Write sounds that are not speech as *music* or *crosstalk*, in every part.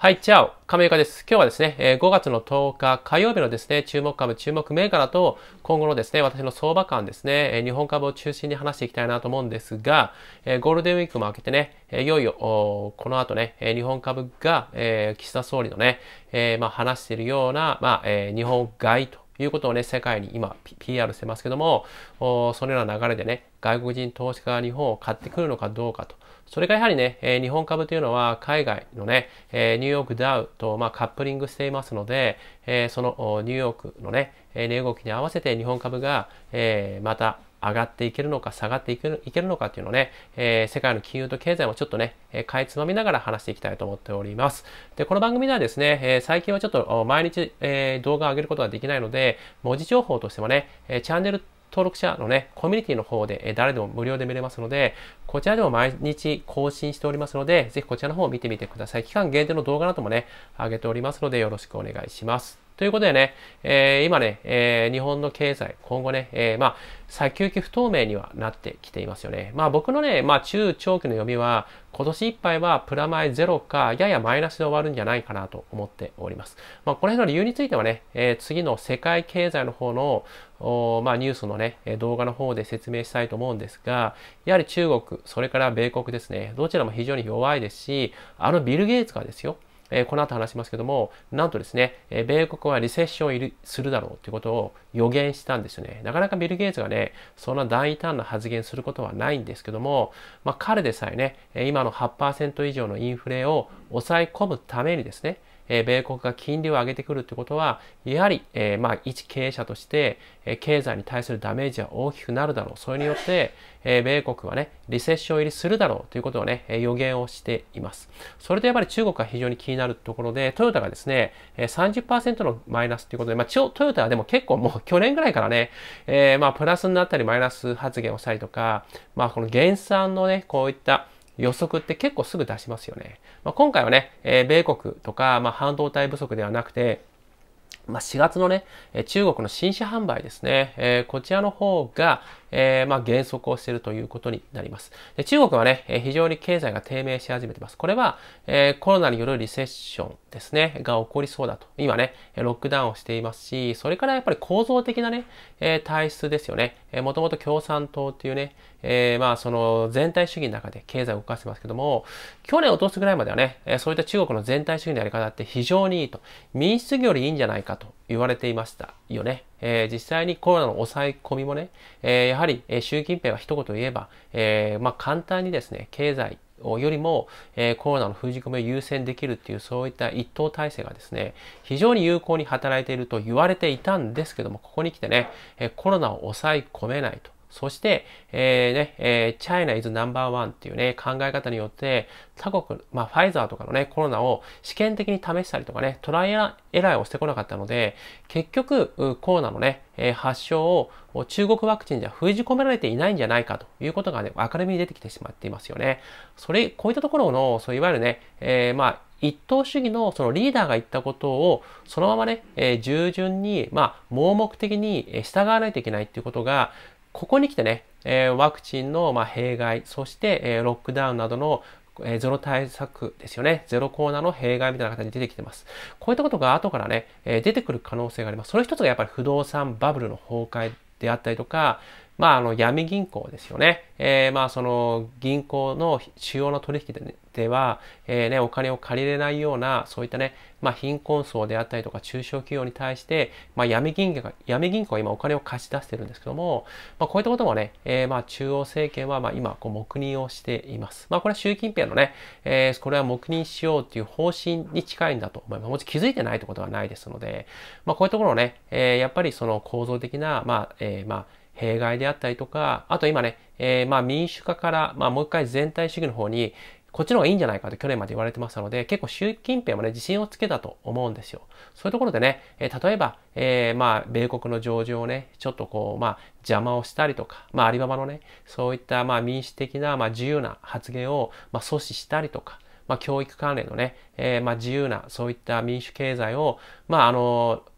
はい、チャオ亀岡です。今日はですね、え5月の10日火曜日のですね、注目株、注目銘柄と、今後のですね、私の相場感ですね、え日本株を中心に話していきたいなと思うんですが、えゴールデンウィークも明けてね、えいよいよ、この後ね、え日本株が、え岸田総理のね、えまあ、話しているような、まあ、え日本外ということをね、世界に今 PR してますけども、そのような流れでね、外国人投資家が日本を買ってくるのかどうかと。それがやはりね、え日本株というのは海外のね、えニューヨークダウと、まあ、カップリングしていますので、えそのニューヨークのね、値、え動きに合わせて日本株が、えまた上がっていけるのか下がっていけるいけるのかっていうのをね、えー、世界の金融と経済もちょっとね、えー、かいつまみながら話していきたいと思っております。で、この番組ではですね、えー、最近はちょっと毎日、えー、動画を上げることができないので、文字情報としてもね、えー、チャンネル登録者のね、コミュニティの方で、え誰でも無料で見れますので、こちらでも毎日更新しておりますので、ぜひこちらの方を見てみてください。期間限定の動画などもね、上げておりますので、よろしくお願いします。ということでね、えー、今ね、えー、日本の経済、今後ね、えー、まあ、先行き不透明にはなってきていますよね。まあ僕のね、まあ中長期の読みは、今年いっぱいはプラマイゼロか、ややマイナスで終わるんじゃないかなと思っております。まあこの辺の理由についてはね、え次の世界経済の方の、まあニュースのね、動画の方で説明したいと思うんですが、やはり中国、それから米国ですね、どちらも非常に弱いですし、あのビル・ゲイツがですよ、えー、この後話しますけども、なんとですね、えー、米国はリセッションするだろうということを予言したんですよね。なかなかビル・ゲイツがね、そんな大胆な発言することはないんですけども、まあ、彼でさえね、今の8%以上のインフレを抑え込むためにですね、え米国が金利を上げてくるってことは、やはり、えー、まあ、一経営者として、え経済に対するダメージは大きくなるだろう。それによって、え米国はね、リセッション入りするだろうということをね、え予言をしています。それでやっぱり中国が非常に気になるところで、トヨタがですね、え30%のマイナスということで、まあ、トヨタはでも結構もう *laughs* 去年ぐらいからね、えー、まあ、プラスになったりマイナス発言をしたりとか、まあ、この減産のね、こういった予測って結構すぐ出しますよね。まあ、今回はね、えー、米国とか、まあ、半導体不足ではなくて、まあ、4月のね、中国の新車販売ですね、えー、こちらの方がえー、まあ、減速をしているということになります。で中国はね、えー、非常に経済が低迷し始めています。これは、えー、コロナによるリセッションですね、が起こりそうだと。今ね、ロックダウンをしていますし、それからやっぱり構造的なね、え体質ですよね。えー、もともと共産党っていうね、えまあ、その全体主義の中で経済を動かしてますけども、去年落とすぐらいまではね、えそういった中国の全体主義のやり方って非常にいいと。民主主義よりいいんじゃないかと言われていましたよね。えー、実際にコロナの抑え込みもね、えー、やはり、え習近平は一言言えば、えー、まあ簡単にですね、経済をよりも、えー、コロナの封じ込めを優先できるっていうそういった一党体制がですね、非常に有効に働いていると言われていたんですけども、ここに来てね、えー、コロナを抑え込めないと。そして、えー、ね、えー、China is number one っていうね、考え方によって、他国、まあ、ファイザーとかのね、コロナを試験的に試したりとかね、トライアエラーをしてこなかったので、結局、コロナのね、えー、発症を中国ワクチンじゃ封じ込められていないんじゃないかということがね、明るみに出てきてしまっていますよね。それ、こういったところの、そういわゆるね、えー、まあ、一党主義のそのリーダーが言ったことをそのままね、えー、従順に、まあ、盲目的に従わないといけないっていうことが、ここに来てね、えワクチンのま弊害、そして、えロックダウンなどのえゼロ対策ですよね。ゼロコーナーの弊害みたいな形に出てきてます。こういったことが後からね、え出てくる可能性があります。その一つがやっぱり不動産バブルの崩壊であったりとか、まあ、あの、闇銀行ですよね。えー、まあ、その、銀行の主要な取引で、ね、ては、えー、ね、お金を借りれないような、そういったね、まあ、貧困層であったりとか中小企業に対して、まあ、闇銀行が、闇銀行は今お金を貸し出してるんですけども、まあ、こういったこともね、えー、まあ、中央政権はまあ今、こう、黙認をしています。まあ、これは習近平のね、えー、これは黙認しようという方針に近いんだと思います。もち気づいてないってことはないですので、まあ、こういうところをね、えー、やっぱりその構造的な、まあ、えー、まあ、弊害であったりとか、あと今ね、えー、まあ民主化から、まあもう一回全体主義の方に、こっちの方がいいんじゃないかと去年まで言われてましたので、結構習近平もね、自信をつけたと思うんですよ。そういうところでね、え例えば、えー、まあ、米国の上場をね、ちょっとこう、まあ、邪魔をしたりとか、まあ、アリババのね、そういった、まあ、民主的な、まあ、自由な発言を、まあ、阻止したりとか、まあ、教育関連のね、えー、まあ、自由な、そういった民主経済を、まあ、あのー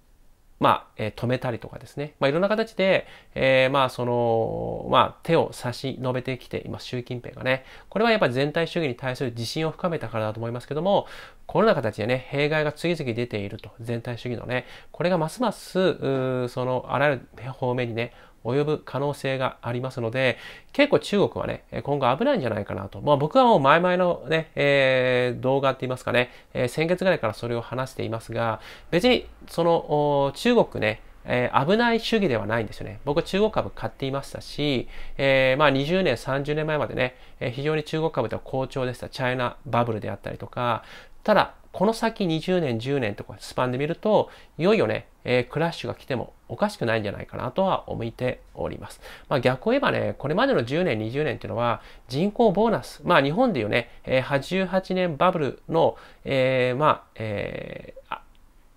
まあ、えー、止めたりとかですね、まあ、いろんな形で、えー、まあ、その、まあ、手を差し伸べてきています、習近平がね。これはやっぱり全体主義に対する自信を深めたからだと思いますけども、このような形でね、弊害が次々出ていると、全体主義のね、これがますます、その、あらゆる方面にね、及ぶ可能性がありますので、結構中国はね、今後危ないんじゃないかなと。まあ僕はもう前々のね、えー、動画って言いますかね、えー、先月ぐらいからそれを話していますが、別にその中国ね、えー、危ない主義ではないんですよね。僕は中国株買っていましたし、えー、まあ20年、30年前までね、えー、非常に中国株では好調でした。チャイナバブルであったりとか、ただ、この先20年、10年とかスパンで見ると、いよいよね、えー、クラッシュが来てもおかしくないんじゃないかなとは思っております。まあ逆を言えばね、これまでの10年、20年っていうのは人口ボーナス、まあ日本でいうね、えー、88年バブルの、えー、まあ、えー、あ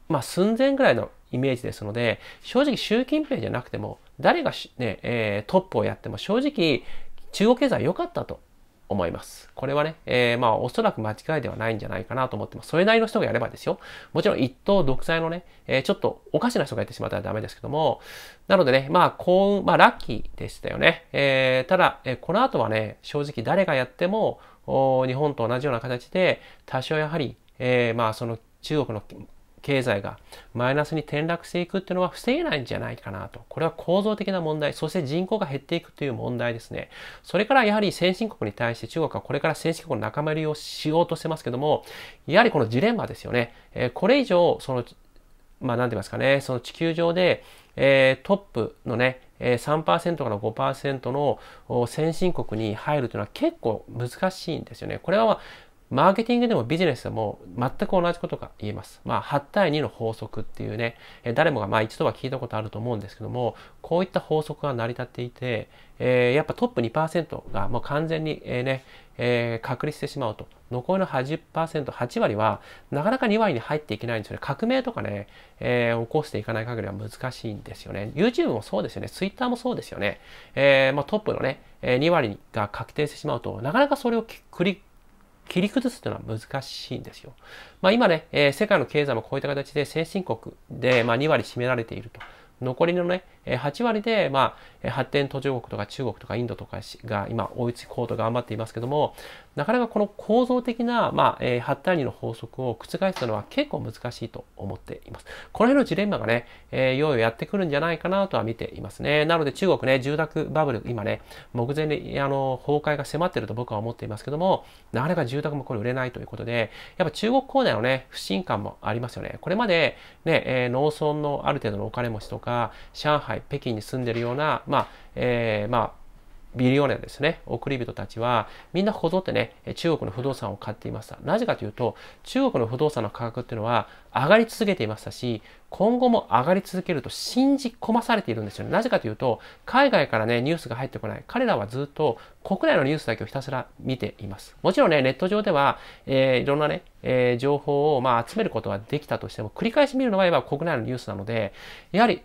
まあ寸前ぐらいのイメージですので、正直習近平じゃなくても、誰がね、えー、トップをやっても正直中国経済良かったと思います。これはね、えー、まあ、おそらく間違いではないんじゃないかなと思ってます。それなりの人がやればですよ。もちろん一党独裁のね、えー、ちょっとおかしな人がやってしまったらダメですけども、なのでね、まあ、幸運、まあ、ラッキーでしたよね。えー、ただ、えこの後はね、正直誰がやっても、日本と同じような形で、多少やはり、えまあ、その中国の経済がマイナスに転落していくっていうのは防げないんじゃないかなと。これは構造的な問題、そして人口が減っていくという問題ですね。それからやはり先進国に対して中国はこれから先進国の仲間入りをしようとしてますけども、やはりこのジレンマですよね。えー、これ以上、その、まあ何て言いますかね、その地球上で、えー、トップのね、3%から5%の先進国に入るというのは結構難しいんですよね。これは、まあ、マーケティングでもビジネスでも全く同じことが言えます。まあ、8対2の法則っていうね、え誰もがまあ一度は聞いたことあると思うんですけども、こういった法則が成り立っていて、えー、やっぱトップ2%がもう完全に、えー、ね、えー、確立してしまうと。残りの80%、8割は、なかなか2割に入っていけないんですよね。革命とかね、えー、起こしていかない限りは難しいんですよね。YouTube もそうですよね。Twitter もそうですよね。えー、まあ、トップのね、2割が確定してしまうと、なかなかそれを繰り切り崩すというのは難しいんですよ。まあ、今ね、えー、世界の経済もこういった形で先進国で、まあ、2割占められていると。残りのね、え8割で、まあ、発展途上国とか中国とかインドとかが今追いつこうと頑張っていますけども、なかなかこの構造的な、まあ、えー、発端の法則を覆すのは結構難しいと思っています。この辺のジレンマがね、えいよいよやってくるんじゃないかなとは見ていますね。なので中国ね、住宅バブル、今ね、目前にあの崩壊が迫ってると僕は思っていますけども、なかなか住宅もこれ売れないということで、やっぱ中国恒内のね、不信感もありますよね。これまでね、え農村のある程度のお金持ちとか、上海はい、北京に住んでるような、まあ、えー、まあ、ビリオネアですね、送り人たちは、みんなこぞってね、中国の不動産を買っていました。なぜかというと、中国の不動産の価格っていうのは上がり続けていましたし、今後も上がり続けると信じ込まされているんですよね。なぜかというと、海外からね、ニュースが入ってこない。彼らはずっと国内のニュースだけをひたすら見ています。もちろんね、ネット上では、えー、いろんなね、えー、情報をまあ集めることはできたとしても、繰り返し見るのは、いわば国内のニュースなので、やはり、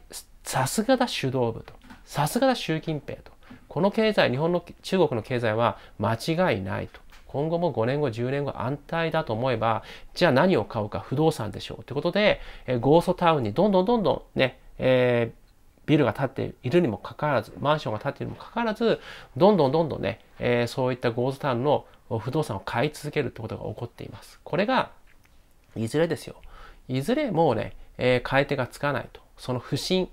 さすがだ主導部と、さすがだ習近平と、この経済、日本の中国の経済は間違いないと。今後も5年後、10年後安泰だと思えば、じゃあ何を買うか不動産でしょう。ということで、えゴーストタウンにどんどんどんどんね、えー、ビルが建っているにもかかわらず、マンションが建っているにもかかわらず、どんどんどんどんね、えー、そういったゴーストタウンの不動産を買い続けるってことが起こっています。これが、いずれですよ。いずれもうね、えー、買い手がつかないと。その不信、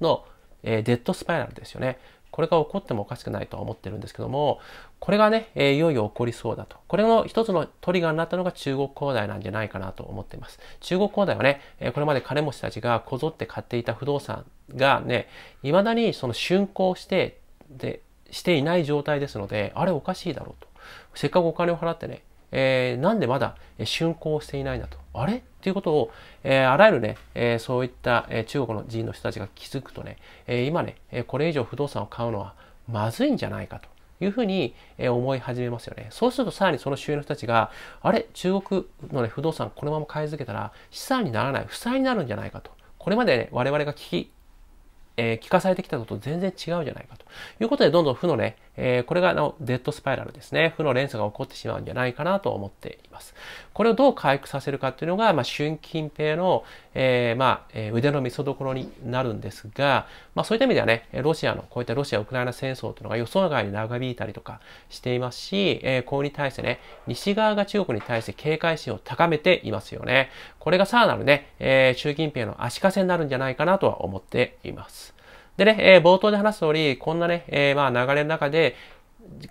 の、えー、デッドスパイラルですよね。これが起こってもおかしくないとは思ってるんですけども、これがね、えー、いよいよ起こりそうだと。これの一つのトリガーになったのが中国恒大なんじゃないかなと思っています。中国恒大はね、えー、これまで金持ちたちがこぞって買っていた不動産がね、未だにその竣工して、で、していない状態ですので、あれおかしいだろうと。せっかくお金を払ってね、えー、なんでまだ竣工していないんだと。あれっていうことを、えー、あらゆるね、えー、そういった、え中国の人の人たちが気づくとね、え今ね、えこれ以上不動産を買うのはまずいんじゃないかと。いうふうに思い始めますよね。そうするとさらにその周囲の人たちが、あれ中国の、ね、不動産このまま買い付けたら資産にならない、負債になるんじゃないかと。これまで、ね、我々が聞きえー、聞かされてきたこと全然違うじゃないかということで、どんどん負のね、えー、これがあのデッドスパイラルですね。負の連鎖が起こってしまうんじゃないかなと思っています。これをどう回復させるかっていうのが、まあ、習近平の、えー、まあ、腕の見せ所になるんですが、まあ、そういった意味ではね、ロシアの、こういったロシア・ウクライナ戦争というのが予想外に長引いたりとかしていますし、えー、これに対してね、西側が中国に対して警戒心を高めていますよね。これがさらなるね、えー、習近平の足かせになるんじゃないかなとは思っています。でね、えー、冒頭で話す通り、こんなね、えー、まあ流れの中で、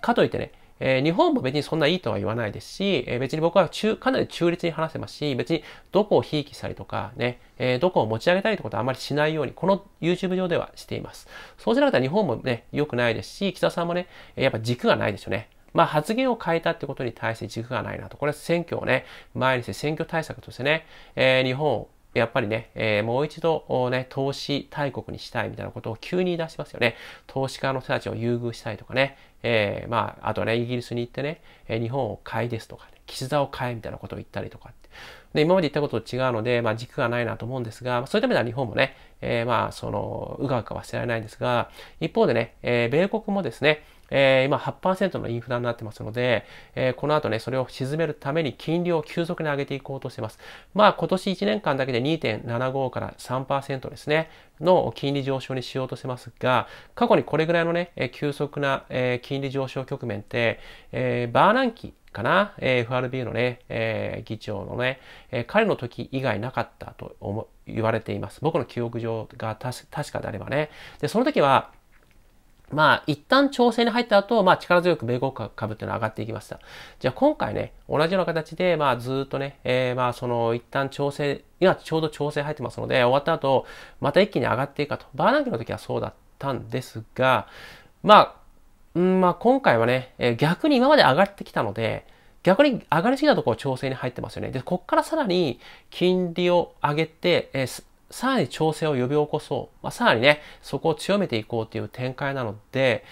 かといってね、えー、日本も別にそんないいとは言わないですし、えー、別に僕は中かなり中立に話せますし、別にどこをひいきしたりとかね、えー、どこを持ち上げたりってことはあまりしないように、この YouTube 上ではしています。そうじゃなかったら日本もね、良くないですし、岸田さんもね、やっぱ軸がないですよね。まあ発言を変えたってことに対して軸がないなと。これは選挙をね、前にして選挙対策としてね、えー、日本をやっぱりね、えー、もう一度、ね、投資大国にしたいみたいなことを急に出しますよね。投資家の人たちを優遇したいとかね、えー、まあ、あとね、イギリスに行ってね、日本を買いですとか、ね、岸田を買いみたいなことを言ったりとかで、今まで言ったことと違うので、まあ、軸がないなと思うんですが、そういった意味では日本もね、えー、まあ、その、うがうかはしてられないんですが、一方でね、えー、米国もですね、えー、今8%のインフラになってますので、えー、この後ね、それを沈めるために金利を急速に上げていこうとしてます。まあ今年1年間だけで2.75から3%ですね、の金利上昇にしようとしてますが、過去にこれぐらいのね、急速な、えー、金利上昇局面って、えー、バーナンキー、かな、FRB のね、えー、議長のね、えー、彼の時以外なかったと思言われています。僕の記憶上が確かであればね。で、その時は、まあ、一旦調整に入った後、まあ、力強く米国株っていうのは上がっていきました。じゃあ、今回ね、同じような形で、まあ、ずっとね、えー、まあ、その、一旦調整、今ちょうど調整入ってますので、終わった後、また一気に上がっていくかと。バーナンキの時はそうだったんですが、まあ、うんまあ、今回はね、えー、逆に今まで上がってきたので、逆に上がりすぎたところ調整に入ってますよね。で、こっからさらに金利を上げて、えー、さらに調整を呼び起こそう。まあ、さらにね、そこを強めていこうという展開なので、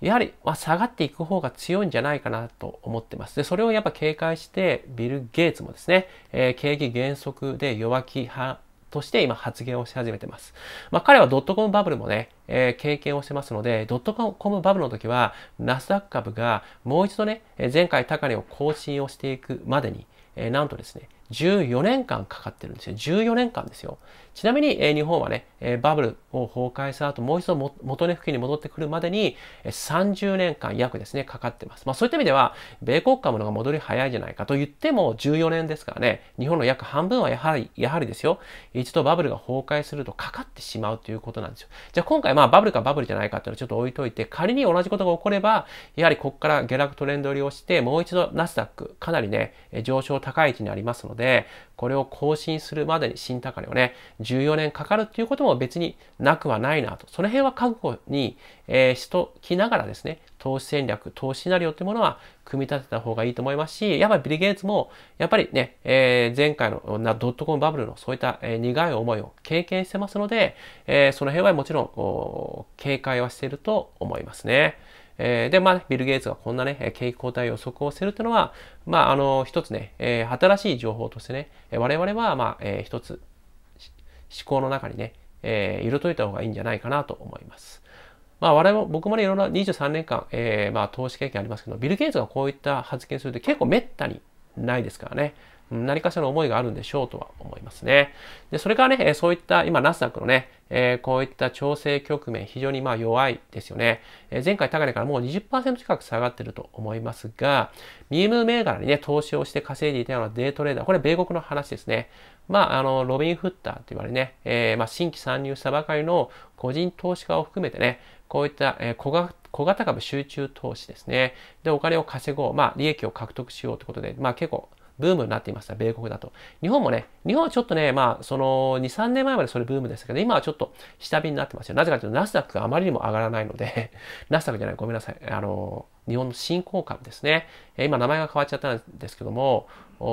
やはり、まあ、下がっていく方が強いんじゃないかなと思ってます。で、それをやっぱ警戒して、ビル・ゲイツもですね、えー、景気減速で弱気派として今発言をし始めてます。まあ、彼はドットコムバブルもね、えー、経験をしてますので、ドットコムバブルの時は、ナスダック株がもう一度ね、前回高値を更新をしていくまでに、えー、なんとですね、14年間かかってるんですよ。14年間ですよ。ちなみに、え日本はね、えバブルを崩壊した後、もう一度元根付近に戻ってくるまでに、え30年間約ですね、かかってます。まあそういった意味では、米国株のが戻り早いじゃないかと言っても14年ですからね、日本の約半分はやはり、やはりですよ、一度バブルが崩壊するとかかってしまうということなんですよ。じゃあ今回、まあバブルかバブルじゃないかっていうのはちょっと置いといて、仮に同じことが起これば、やはりここから下落トレンド入りをして、もう一度ナスダック、かなりね、上昇高い位置にありますので、で、これを更新するまでに新高値をね、14年かかるっていうことも別になくはないなと。その辺は覚悟に、えー、しときながらですね、投資戦略、投資シナリオっていうものは組み立てた方がいいと思いますし、やっぱりビル・ゲイツも、やっぱりね、えー、前回のドットコムバブルのそういった、えー、苦い思いを経験してますので、えー、その辺はもちろん警戒はしていると思いますね。えー、で、まあ、ね、ビル・ゲイツがこんなね、景気後退予測をするというのは、まあ、あの、一つね、えー、新しい情報としてね、我々は、まあ、えー、一つ、思考の中にね、えー、入れといた方がいいんじゃないかなと思います。まあ、我々も、僕もね、いろんな23年間、えー、まあ、投資経験ありますけど、ビル・ゲイツがこういった発言するって結構滅多にないですからね。何かしらの思いがあるんでしょうとは思いますね。で、それからね、そういった今ナスダックのね、えこういった調整局面、非常にまあ弱いですよね。え前回高値からもう20%近く下がってると思いますが、ミーム銘柄にね、投資をして稼いでいたようなデイトレーダー、これ米国の話ですね。まあ、あの、ロビン・フッターって言われね、えー、まあ、新規参入したばかりの個人投資家を含めてね、こういった、え小型小型株集中投資ですね。で、お金を稼ごう。まあ、利益を獲得しようということで、まあ、結構、ブームになっていました。米国だと。日本もね、日本はちょっとね、まあ、その2、3年前までそれブームでしたけど、今はちょっと下火になってますよ。なぜかというと、ナスダックがあまりにも上がらないので、*laughs* ナスダックじゃない、ごめんなさい。あの、日本の新興株ですね。今名前が変わっちゃったんですけども、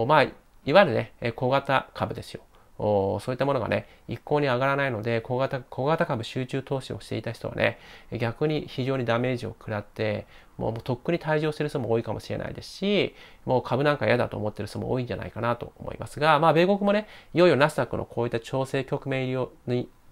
まあ、いわゆるね、小型株ですよ。そういったものがね、一向に上がらないので、小型小型株集中投資をしていた人はね、逆に非常にダメージを食らって、もうとっくに退場してる人も多いかもしれないですし、もう株なんか嫌だと思ってる人も多いんじゃないかなと思いますが、まあ、米国もね、いよいよナスダックのこういった調整局面入りを、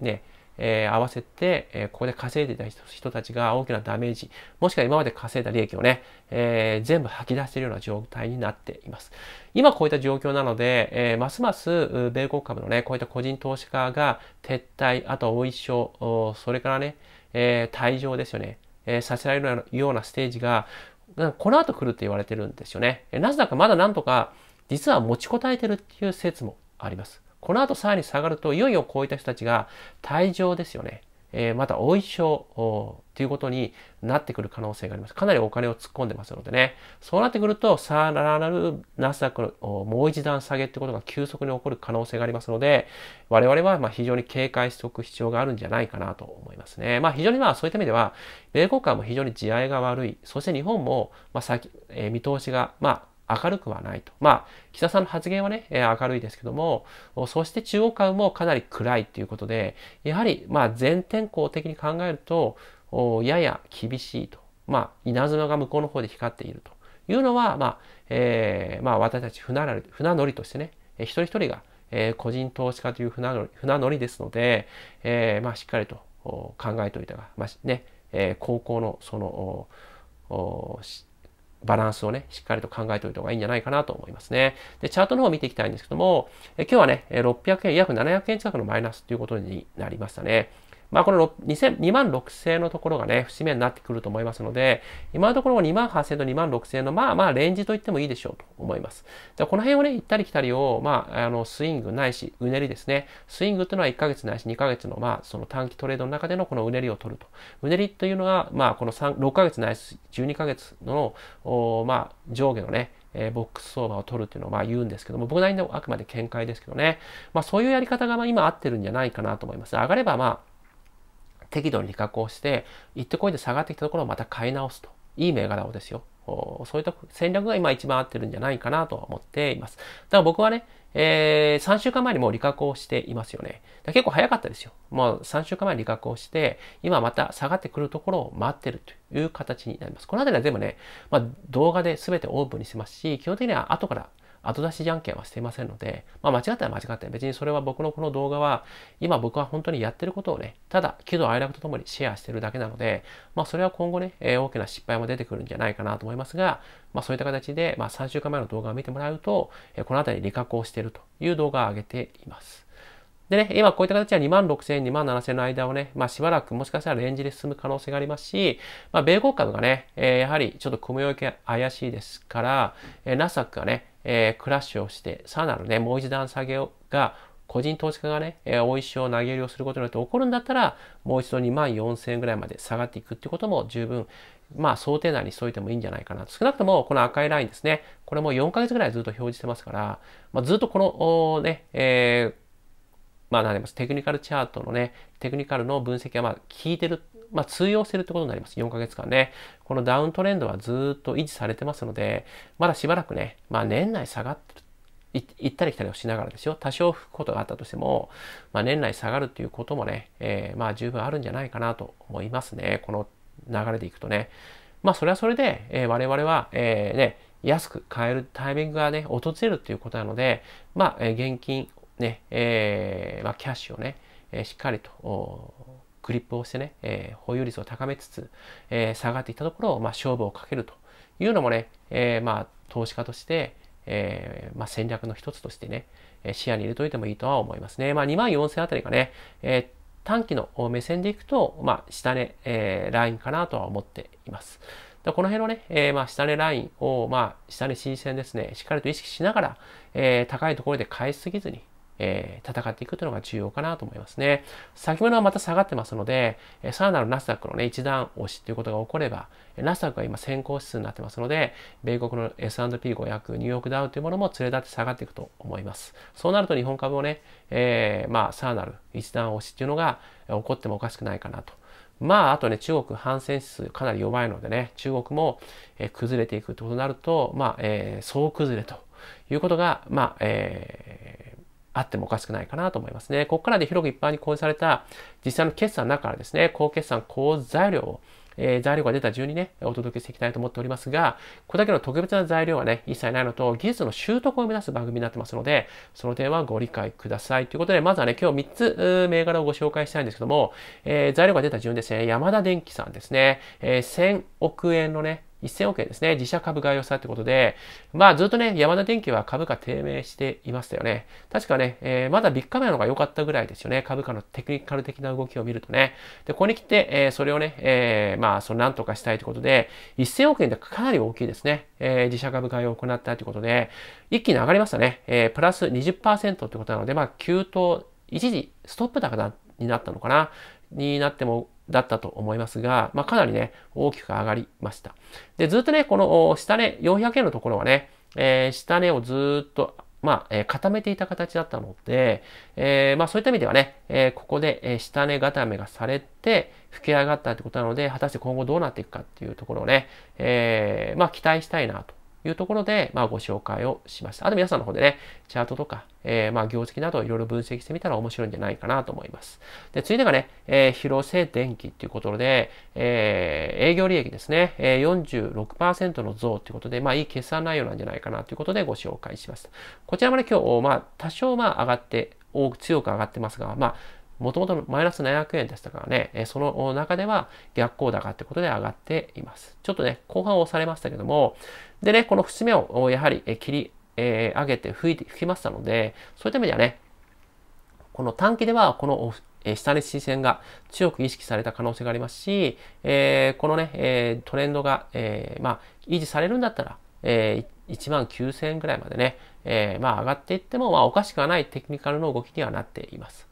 ね、えー、合わせて、えー、ここで稼いでた人たちが大きなダメージ、もしくは今まで稼いだ利益をね、えー、全部吐き出しているような状態になっています。今こういった状況なので、えー、ますます米国株のね、こういった個人投資家が撤退、あと追お一それからね、えー、退場ですよね、えー、させられるようなステージが、この後来るって言われてるんですよね。なぜだかまだなんとか、実は持ちこたえてるっていう説もあります。この後さらに下がると、いよいよこういった人たちが退場ですよね。えー、また、お衣装ということになってくる可能性があります。かなりお金を突っ込んでますのでね。そうなってくると、さらなるナスダックのもう一段下げってことが急速に起こる可能性がありますので、我々はま非常に警戒しておく必要があるんじゃないかなと思いますね。まあ非常にまあそういった意味では、米国間も非常に地合いが悪い。そして日本もま先、えー、見通しが、ま明るくはないと。まあ、岸田さんの発言はね、えー、明るいですけども、そして中央株もかなり暗いということで、やはり、まあ、全天候的に考えると、やや厳しいと。まあ、稲妻が向こうの方で光っているというのは、まあ、えー、まあ、私たち船乗りとしてね、一人一人が、えー、個人投資家という船乗り船乗りですので、えー、まあ、しっかりと考えておいたが、まあねえー、高校のそのおバランスをね、しっかりと考えておいた方がいいんじゃないかなと思いますね。で、チャートの方を見ていきたいんですけども、え今日はね、600円、約700円近くのマイナスということになりましたね。まあ、この2万6000のところがね、節目になってくると思いますので、今のところ2万8000と2万6000の、まあまあ、レンジと言ってもいいでしょうと思います。でこの辺をね、行ったり来たりを、まあ、あの、スイングないし、うねりですね。スイングというのは1ヶ月ないし2ヶ月の、まあ、その短期トレードの中でのこのうねりを取ると。うねりというのは、まあ、この3 6ヶ月ないし、12ヶ月の、まあ、上下のね、えボックス相場を取るっていうのをまあ言うんですけども、僕なりにあくまで見解ですけどね。まあそういうやり方がまあ今合ってるんじゃないかなと思います。上がればまあ適度に利確をして、一ってこいで下がってきたところをまた買い直すと。いい銘柄をですよ。そういった戦略が今一番合ってるんじゃないかなとは思っています。だから僕はね、えー、3週間前にもう利確をしていますよね。結構早かったですよ。もう3週間前に利確をして、今また下がってくるところを待ってるという形になります。この辺りは全部ね、まあ、動画で全てオープンにしてますし、基本的には後から後出しじゃんけんはしていませんので、まあ、間違ったら間違って別にそれは僕のこの動画は今僕は本当にやってることをねただ喜怒哀楽とともにシェアしてるだけなので、まあ、それは今後ね、えー、大きな失敗も出てくるんじゃないかなと思いますが、まあ、そういった形で、まあ、3週間前の動画を見てもらうと、えー、この辺り理覚をしているという動画を上げています。でね、今こういった形は2万6千円、2万7千円の間をね、まあしばらくもしかしたらレンジで進む可能性がありますし、まあ米国株がね、えー、やはりちょっと雲よけ怪しいですから、えー、ナサックがね、えー、クラッシュをして、さらなるね、もう一段下げが個人投資家がね、えー、大石を投げ売りをすることによって起こるんだったら、もう一度2万4千円ぐらいまで下がっていくってことも十分、まあ想定内に添えてもいいんじゃないかな。少なくともこの赤いラインですね、これも4ヶ月ぐらいずっと表示してますから、まあ、ずっとこの、ね、えーまあ、なります。テクニカルチャートのね、テクニカルの分析はまあ効いてる、まあ、通用してるってことになります。4ヶ月間ね。このダウントレンドはずっと維持されてますので、まだしばらくね、まあ、年内下がってる。行ったり来たりをしながらですよ。多少吹くことがあったとしても、まあ、年内下がるっていうこともね、えー、まあ十分あるんじゃないかなと思いますね。この流れでいくとね。まあそれはそれで、えー、我々は、えー、ね、安く買えるタイミングがね、訪れるっていうことなので、まあ、現金ね、えー、まあ、キャッシュをね、えー、しっかりとグリップをしてね、えー、保有率を高めつつ、えー、下がっていったところを、まあ、勝負をかけるというのもね、えー、まあ、投資家として、えーまあ、戦略の一つとしてね、え視野に入れといてもいいとは思いますね。まあ、2万4000あたりがね、えー短期の目線でいくと、まあ、下値、えー、ラインかなとは思っています。でこの辺のね、えー、まあ下値ラインを、まあ、下値新線ですね、しっかりと意識しながら、えー、高いところで買いすぎずに、えー、戦っていくというのが重要かなと思いますね。先物はまた下がってますので、えー、さらなるナスダックのね、一段押しということが起これば、ナスダックは今先行指数になってますので、米国の S&P500、ニューヨークダウンというものも連れ立って下がっていくと思います。そうなると日本株をね、えー、まあ、さらなる一段押しっていうのが起こってもおかしくないかなと。まあ、あとね、中国反戦指数かなり弱いのでね、中国も、え崩れていくということになると、まあ、えー、総崩れということが、まあ、えー、あってもおかしくないかなと思いますね。ここからで広く一般に公表された実際の決算の中からですね、高決算、高材料をえー、材料が出た順にね、お届けしていきたいと思っておりますが、これだけの特別な材料はね、一切ないのと、技術の習得を目指す番組になってますので、その点はご理解ください。ということで、まずはね、今日3つ、銘柄をご紹介したいんですけども、えー、材料が出た順ですね、山田電機さんですね、えー、1000億円のね、1000億円ですね。自社株買いをしたってことで、まあずっとね、山田電機は株価低迷していましたよね。確かね、えー、まだビッグカメラの方が良かったぐらいですよね。株価のテクニカル的な動きを見るとね。で、ここに来て、えー、それをね、えー、まあ、そのなんとかしたいということで、1000億円ってかなり大きいですね。え自社株買いを行ったということで、一気に上がりましたね。えプラス20%ってことなので、まあ、急騰、一時ストップ高になったのかな。になってもだったと思いますが、まあ、かなりね、大きく上がりました。で、ずっとね、この下値、400円のところはね、えー、下値をずっと、まあ、えー、固めていた形だったので、えー、まあ、そういった意味ではね、えここで、え下値固めがされて、吹き上がったってことなので、果たして今後どうなっていくかっていうところをね、えまあ、期待したいなというところで、まあ、ご紹介をしました。あと皆さんの方でね、チャートとか、えー、まあ、業績などいろいろ分析してみたら面白いんじゃないかなと思います。で、次いてがね、えー、広瀬電機っていうことで、えー、営業利益ですね、えー、46%の増ということで、まあ、いい決算内容なんじゃないかなということでご紹介しました。こちらもね、今日、まあ、多少、まあ、上がって、多く強く上がってますが、まあ、もともとマイナス700円でしたからね、その中では逆行高ってことで上がっています。ちょっとね、後半押されましたけども、でね、この節目をやはり切り、上げて吹いて吹きましたので、そういった意味ではね、この短期ではこの下に新線が強く意識された可能性がありますし、えー、このね、えトレンドが、えー、まあ、維持されるんだったら、え1万9000円ぐらいまでね、えまあ、上がっていっても、まあ、おかしくはないテクニカルの動きにはなっています。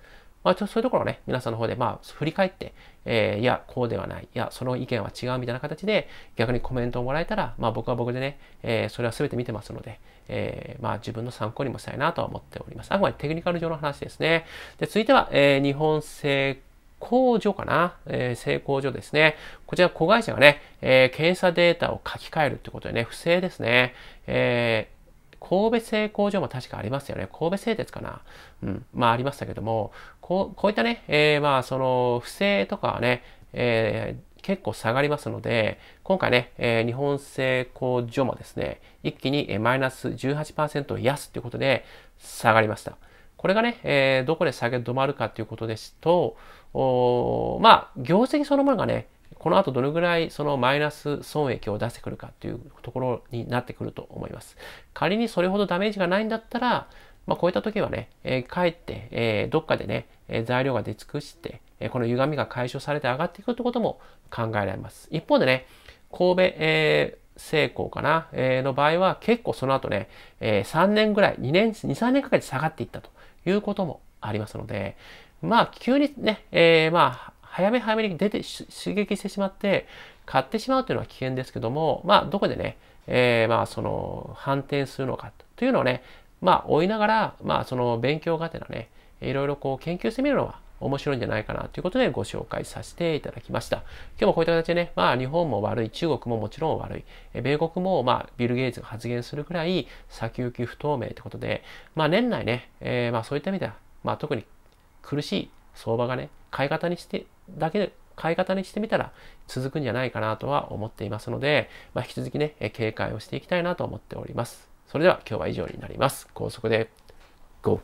まあ、そういうところをね、皆さんの方で、まあ、振り返って、えー、いや、こうではない、いや、その意見は違うみたいな形で、逆にコメントをもらえたら、まあ、僕は僕でね、えー、それは全て見てますので、えー、まあ、自分の参考にもしたいなとは思っております。あくまでテクニカル上の話ですね。で、続いては、え日本製工場かな、えー、工功所ですね。こちら、子会社がね、えー、検査データを書き換えるってことでね、不正ですね。えー神戸製工場も確かありますよね。神戸製鉄かな。うん。まあありましたけども、こう、こういったね、えー、まあその、不正とかはね、えー、結構下がりますので、今回ね、えー、日本製工場もですね、一気にマイナス18%安ということで下がりました。これがね、えー、どこで下げ止まるかということですと、おまあ、業績そのものがね、この後どのぐらいそのマイナス損益を出してくるかというところになってくると思います。仮にそれほどダメージがないんだったら、まあ、こういった時はね、えー、帰って、えー、どっかでね、えー、材料が出尽くして、えこの歪みが解消されて上がっていくってことも考えられます。一方でね、神戸、え成功かな、えの場合は結構その後ね、え3年ぐらい、2年、2、3年かけて下がっていったということもありますので、まあ急にね、えまあ早め早めに出て刺激してしまって買ってしまうというのは危険ですけどもまあどこでね、えー、まあその反転するのかというのをねまあ追いながらまあその勉強がてらねいろいろこう研究してみるのは面白いんじゃないかなということでご紹介させていただきました。今日もこういった形でね、まあ日本も悪い、中国ももちろん悪い、米国もまあビル・ゲイツが発言するくらい先行き不透明ということで、まあ年内ね、えー、まあそういった意味では、まあ特に苦しい相場がね、買い方にしてだけで変え方にしてみたら続くんじゃないかなとは思っていますので、まあ、引き続きね、警戒をしていきたいなと思っております。それでは今日は以上になります。高速で Go!